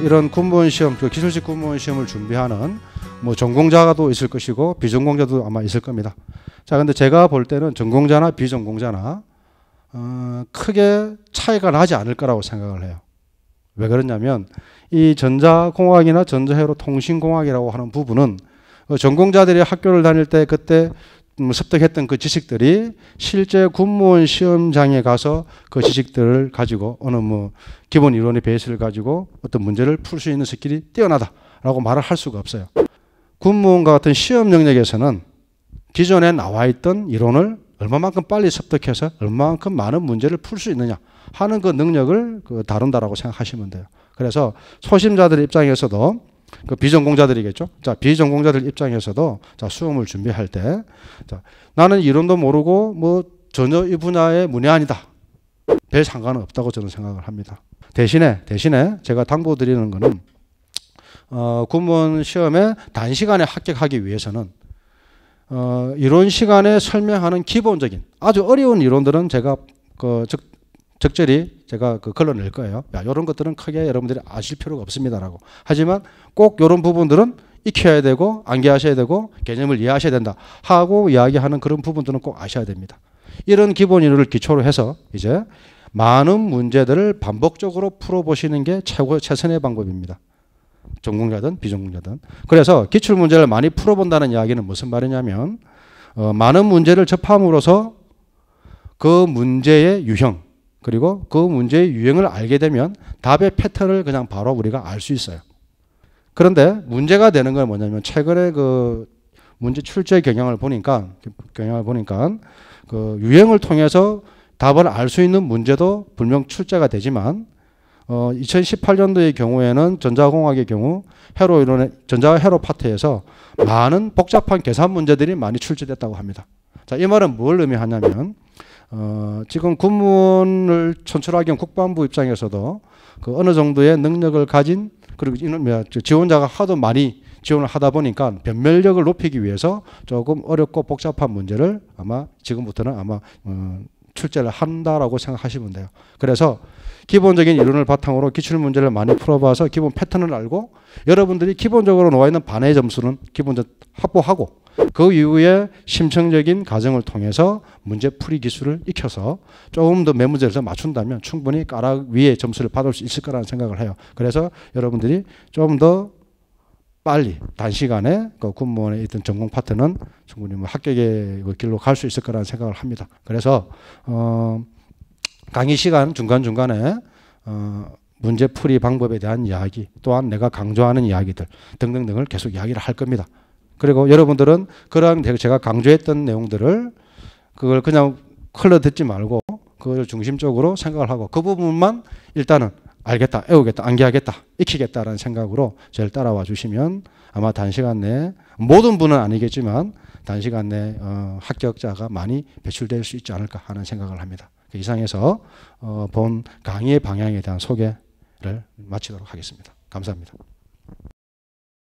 이런 군무원 시험, 그 기술직 군무원 시험을 준비하는 뭐 전공자도 가 있을 것이고 비전공자도 아마 있을 겁니다. 자, 근데 제가 볼 때는 전공자나 비전공자나 어, 크게 차이가 나지 않을 거라고 생각을 해요. 왜 그러냐면 이 전자공학이나 전자회로 통신공학이라고 하는 부분은 어, 전공자들이 학교를 다닐 때 그때 음, 습득했던 그 지식들이 실제 군무원 시험장에 가서 그 지식들을 가지고 어느 뭐 기본 이론의 베이스를 가지고 어떤 문제를 풀 수 있는 스킬이 뛰어나다라고 말을 할 수가 없어요. 군무원과 같은 시험 영역에서는 기존에 나와 있던 이론을 얼마만큼 빨리 습득해서 얼마만큼 많은 문제를 풀 수 있느냐 하는 그 능력을 그 다룬다라고 생각하시면 돼요. 그래서 소심자들 입장에서도 그 비전공자들이겠죠. 자, 비전공자들 입장에서도 자, 수험을 준비할 때 자, 나는 이론도 모르고 뭐 전혀 이 분야의 문외 아니다. 별 상관은 없다고 저는 생각을 합니다. 대신에 대신에 제가 당부 드리는 것은 어, 군무원 시험에 단시간에 합격하기 위해서는 어, 이론 시간에 설명하는 기본적인 아주 어려운 이론들은 제가 그 적, 적절히 제가 그 걸러 낼 거예요. 야, 이런 것들은 크게 여러분들이 아실 필요가 없습니다라고. 하지만 꼭 이런 부분들은 익혀야 되고 암기하셔야 되고 개념을 이해하셔야 된다 하고 이야기하는 그런 부분들은 꼭 아셔야 됩니다. 이런 기본 이론을 기초로 해서 이제 많은 문제들을 반복적으로 풀어보시는 게 최고 최선의 방법입니다. 전공자든 비전공자든. 그래서 기출 문제를 많이 풀어본다는 이야기는 무슨 말이냐면 어, 많은 문제를 접함으로써 그 문제의 유형, 그리고 그 문제의 유형을 알게 되면 답의 패턴을 그냥 바로 우리가 알 수 있어요. 그런데 문제가 되는 건 뭐냐면 최근에 그 문제 출제 경향을 보니까 경향을 보니까 그 유형을 통해서 답을 알 수 있는 문제도 분명 출제가 되지만 어 2018년도의 경우에는 전자공학의 경우 회로 이론의 전자 회로 파트에서 많은 복잡한 계산 문제들이 많이 출제됐다고 합니다. 자, 이 말은 뭘 의미하냐면 어, 지금 군무원을 선출하기 위한 국방부 입장에서도 그 어느 정도의 능력을 가진 그리고 이런 뭐 지원자가 하도 많이 지원을 하다 보니까 변멸력을 높이기 위해서 조금 어렵고 복잡한 문제를 아마 지금부터는 아마 어, 출제를 한다라고 생각하시면 돼요. 그래서 기본적인 이론을 바탕으로 기출 문제를 많이 풀어봐서 기본 패턴을 알고 여러분들이 기본적으로 놓아 있는 반의 점수는 기본적 확보하고 그 이후에 심층적인 과정을 통해서 문제풀이 기술을 익혀서 조금 더 매문제에서 맞춘다면 충분히 까락 위에 점수를 받을 수 있을 거라는 생각을 해요. 그래서 여러분들이 좀더 빨리 단시간에 그 군무원에 있던 전공 파트는 충분히 뭐 합격의 그 길로 갈 수 있을 거라는 생각을 합니다. 그래서 어 강의 시간 중간 중간에 어 문제풀이 방법에 대한 이야기, 또한 내가 강조하는 이야기들 등등등을 계속 이야기를 할 겁니다. 그리고 여러분들은 그러한 제가 강조했던 내용들을 그걸 그냥 흘러 듣지 말고 그걸 중심적으로 생각을 하고 그 부분만 일단은 알겠다, 외우겠다, 암기하겠다, 익히겠다라는 생각으로 저를 따라와 주시면 아마 단시간 내에 모든 분은 아니겠지만 단시간 내에 어, 합격자가 많이 배출될 수 있지 않을까 하는 생각을 합니다. 그 이상에서 어, 본 강의의 방향에 대한 소개를 마치도록 하겠습니다. 감사합니다.